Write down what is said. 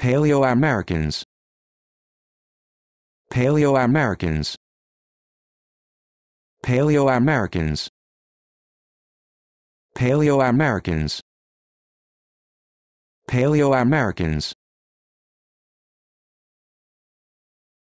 Paleo-Americans Paleo-Americans Paleo-Americans Paleo-Americans Paleo-Americans